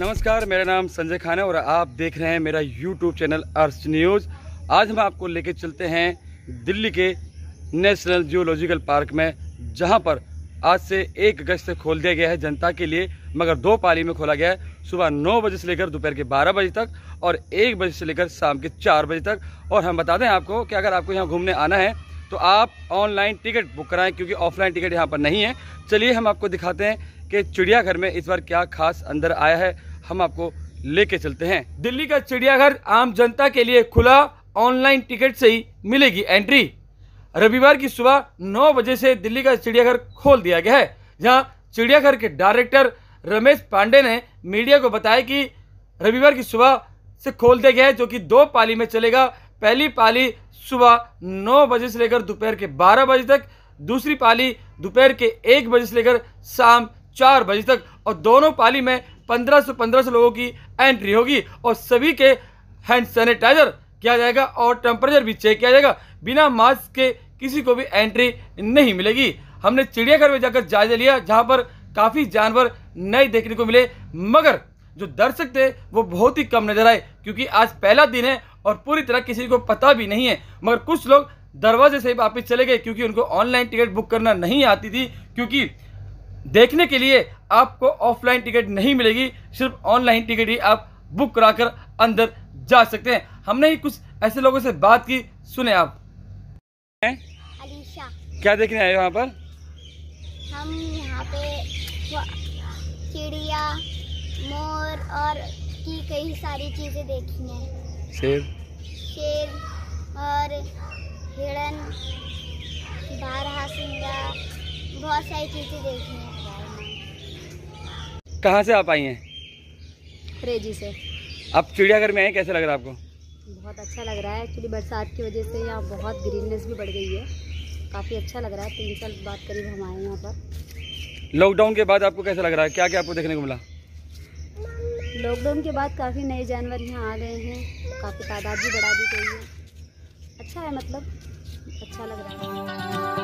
नमस्कार मेरा नाम संजय खान है और आप देख रहे हैं मेरा यूट्यूब चैनल अर्थ न्यूज़ आज हम आपको लेके चलते हैं दिल्ली के नेशनल जियोलॉजिकल पार्क में जहां पर आज से एक अगस्त से खोल दिया गया है जनता के लिए मगर दो पाली में खोला गया है सुबह नौ बजे से लेकर दोपहर के बारह बजे तक और एक बजे से लेकर शाम के चार बजे तक और हम बता दें आपको कि अगर आपको यहाँ घूमने आना है तो आप ऑनलाइन टिकट बुक कराएं क्योंकि ऑफलाइन टिकट यहाँ पर नहीं है चलिए हम आपको दिखाते हैं कि चिड़ियाघर में इस बार क्या खास अंदर आया है हम आपको लेके चलते हैं दिल्ली का चिड़ियाघर आम जनता के लिए खुला ऑनलाइन टिकट से ही मिलेगी एंट्री रविवार की सुबह नौ बजे से दिल्ली का चिड़ियाघर खोल दिया गया है जहाँ चिड़ियाघर के डायरेक्टर रमेश पांडे ने मीडिया को बताया कि रविवार की सुबह से खोल दिया गया है जो कि दो पाली में चलेगा पहली पाली सुबह नौ बजे से लेकर दोपहर के बारह बजे तक दूसरी पाली दोपहर के एक बजे से लेकर शाम चार बजे तक और दोनों पाली में पंद्रह सौ पंद्रह सौ लोगों की एंट्री होगी और सभी के हैंड सैनिटाइजर किया जाएगा और टेम्परेचर भी चेक किया जाएगा बिना मास्क के किसी को भी एंट्री नहीं मिलेगी हमने चिड़ियाघर में जाकर जायजा लिया जहाँ पर काफ़ी जानवर नए देखने को मिले मगर जो दर्शक थे वो बहुत ही कम नजर आए क्योंकि आज पहला दिन है और पूरी तरह किसी को पता भी नहीं है मगर कुछ लोग दरवाजे से वापस चले गए क्योंकि उनको ऑनलाइन टिकट बुक करना नहीं आती थी क्योंकि देखने के लिए आपको ऑफलाइन टिकट नहीं मिलेगी सिर्फ ऑनलाइन टिकट ही आप बुक कराकर अंदर जा सकते हैं हमने ही कुछ ऐसे लोगों से बात की सुने आप क्या देखने आए यहाँ पर हम यहाँ पे चिड़िया मोर और की कई सारी चीजें देखी हैं शेर शेर और हिरण बारह सिंगा बहुत सारी चीजें देखी हैं कहाँ से आप आई हैं रेजी से आप चिड़ियाघर में आए कैसे लग रहा है आपको बहुत अच्छा लग रहा है एक्चुअली बरसात की वजह से यहाँ बहुत ग्रीननेस भी बढ़ गई है काफ़ी अच्छा लग रहा है तीन साल बाद करीब हम आए यहाँ पर लॉकडाउन के बाद आपको कैसा लग रहा है क्या क्या आपको देखने को मिला लॉकडाउन के बाद काफ़ी नए जानवर यहाँ आ गए हैं काफ़ी तादाद भी बढ़ा दी गई है अच्छा है मतलब अच्छा लग रहा है